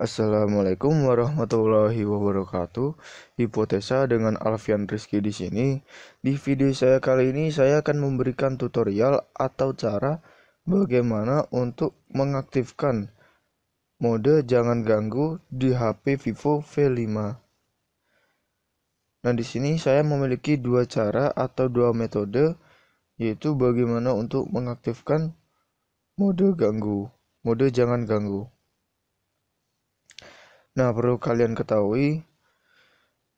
Assalamualaikum warahmatullahi wabarakatuh. Hipotesa dengan Alfian Rizky di sini. Di video saya kali ini saya akan memberikan tutorial atau cara bagaimana untuk mengaktifkan mode jangan ganggu di HP Vivo V5. Nah, di sini saya memiliki dua cara atau dua metode yaitu bagaimana untuk mengaktifkan mode ganggu, mode jangan ganggu. Nah, perlu kalian ketahui,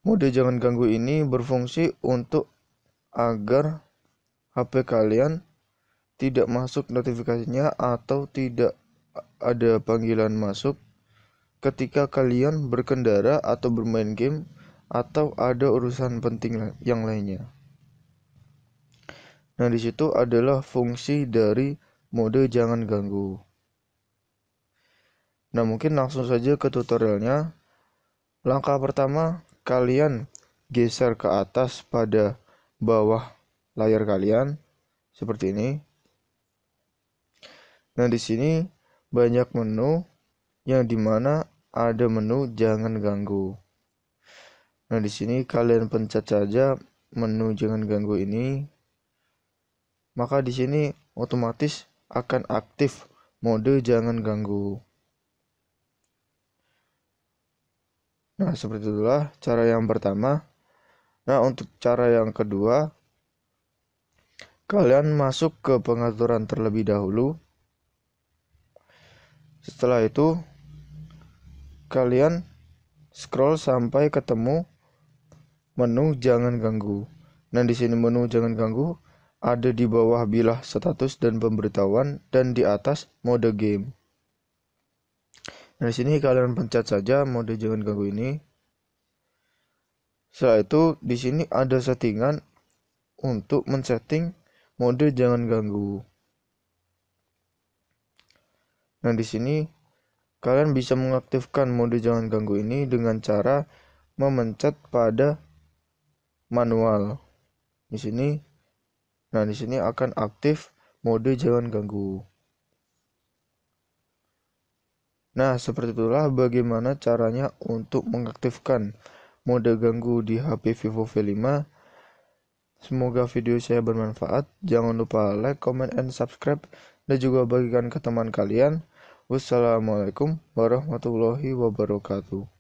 mode jangan ganggu ini berfungsi untuk agar HP kalian tidak masuk notifikasinya atau tidak ada panggilan masuk ketika kalian berkendara atau bermain game atau ada urusan penting yang lainnya. Nah, disitu adalah fungsi dari mode jangan ganggu. Nah mungkin langsung saja ke tutorialnya. Langkah pertama, kalian geser ke atas pada bawah layar kalian seperti ini. Nah, di sini banyak menu yang dimana ada menu jangan ganggu. Nah, di sini kalian pencet saja menu jangan ganggu ini. Maka di sini otomatis akan aktif mode jangan ganggu. Nah, seperti itulah cara yang pertama. Nah, untuk cara yang kedua, kalian masuk ke pengaturan terlebih dahulu. Setelah itu, kalian scroll sampai ketemu menu jangan ganggu. Nah, di sini menu jangan ganggu ada di bawah bilah status dan pemberitahuan dan di atas mode game. Nah, Dari sini kalian pencet saja mode jangan ganggu ini. Setelah itu di sini ada settingan untuk men-setting mode jangan ganggu. Nah, di sini kalian bisa mengaktifkan mode jangan ganggu ini dengan cara memencet pada manual. Di sini nah di sini akan aktif mode jangan ganggu. Nah, seperti itulah bagaimana caranya untuk mengaktifkan mode ganggu di HP Vivo V5. Semoga video saya bermanfaat. Jangan lupa like, comment, and subscribe. Dan juga bagikan ke teman kalian. Wassalamualaikum warahmatullahi wabarakatuh.